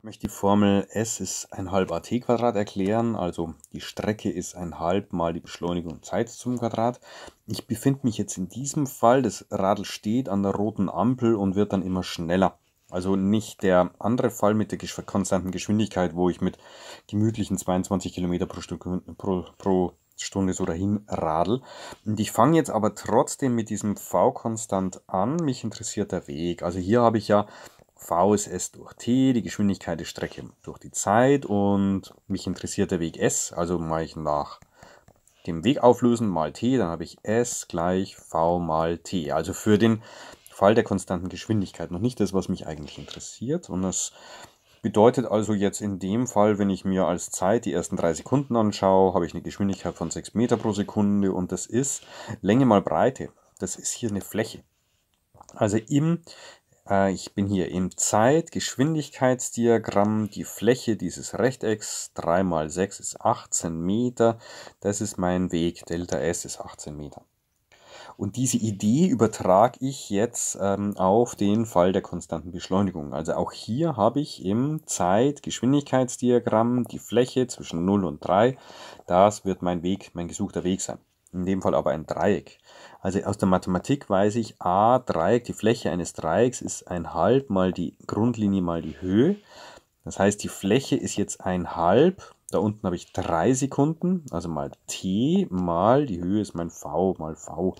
Ich möchte die Formel S ist ein halb AT Quadrat erklären, also die Strecke ist ein halb mal die Beschleunigung Zeit zum Quadrat. Ich befinde mich jetzt in diesem Fall, das Radl steht an der roten Ampel und wird dann immer schneller. Also nicht der andere Fall mit der konstanten Geschwindigkeit, wo ich mit gemütlichen 22 Kilometer pro, pro, pro Stunde so dahin radel. Und ich fange jetzt aber trotzdem mit diesem V-Konstant an. Mich interessiert der Weg. Also hier habe ich ja v ist s durch t, die Geschwindigkeit ist Strecke durch die Zeit und mich interessiert der Weg s, also mache ich nach dem Weg auflösen mal t, dann habe ich s gleich v mal t. Also für den Fall der konstanten Geschwindigkeit, noch nicht das, was mich eigentlich interessiert. Und das bedeutet also jetzt in dem Fall, wenn ich mir als Zeit die ersten drei Sekunden anschaue, habe ich eine Geschwindigkeit von 6 Meter pro Sekunde und das ist Länge mal Breite. Das ist hier eine Fläche. Also im äh, ich bin hier im Zeitgeschwindigkeitsdiagramm. Die Fläche dieses Rechtecks, 3 mal 6 ist 18 Meter. Das ist mein Weg. Delta S ist 18 Meter. Und diese Idee übertrage ich jetzt ähm, auf den Fall der konstanten Beschleunigung. Also auch hier habe ich im Zeitgeschwindigkeitsdiagramm die Fläche zwischen 0 und 3. Das wird mein Weg, mein gesuchter Weg sein in dem Fall aber ein Dreieck. Also aus der Mathematik weiß ich, a Dreieck, die Fläche eines Dreiecks ist ein halb mal die Grundlinie mal die Höhe. Das heißt, die Fläche ist jetzt ein halb, da unten habe ich drei Sekunden, also mal t mal die Höhe ist mein v mal v.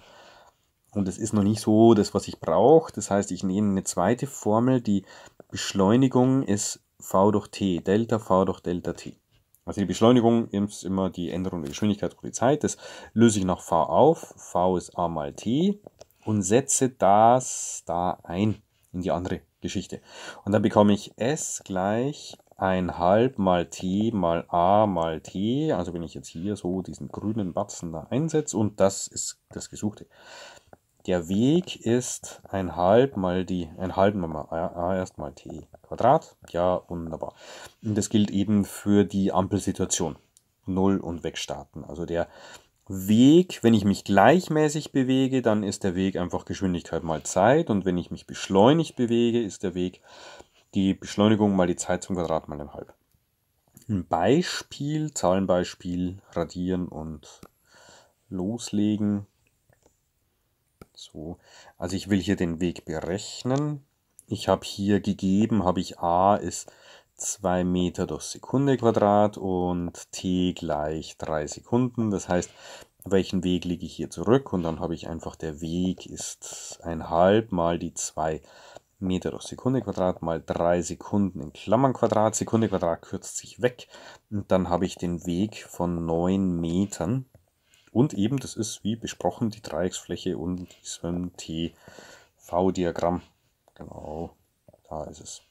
Und es ist noch nicht so das, was ich brauche. Das heißt, ich nehme eine zweite Formel, die Beschleunigung ist v durch t, Delta v durch Delta t. Also die Beschleunigung ist immer die Änderung der Geschwindigkeit durch die Zeit. Das löse ich nach v auf. v ist a mal t und setze das da ein in die andere Geschichte. Und dann bekomme ich s gleich 1,5 mal t mal a mal t. Also wenn ich jetzt hier so diesen grünen Batzen da einsetze und das ist das Gesuchte. Der Weg ist ein halb mal die, ein halb mal a, a erstmal t Quadrat. Ja, wunderbar. Und das gilt eben für die Ampelsituation. Null und wegstarten. Also der Weg, wenn ich mich gleichmäßig bewege, dann ist der Weg einfach Geschwindigkeit mal Zeit. Und wenn ich mich beschleunigt bewege, ist der Weg die Beschleunigung mal die Zeit zum Quadrat mal ein halb. Ein Beispiel, Zahlenbeispiel, radieren und loslegen. So, also ich will hier den Weg berechnen. Ich habe hier gegeben, habe ich a ist 2 Meter durch Sekunde Quadrat und t gleich 3 Sekunden. Das heißt, welchen Weg liege ich hier zurück? Und dann habe ich einfach, der Weg ist ein halb mal die 2 Meter durch Sekunde Quadrat mal 3 Sekunden in Klammern Quadrat. Sekunde Quadrat kürzt sich weg. Und dann habe ich den Weg von 9 Metern. Und eben, das ist wie besprochen, die Dreiecksfläche und diesem TV-Diagramm. Genau, da ist es.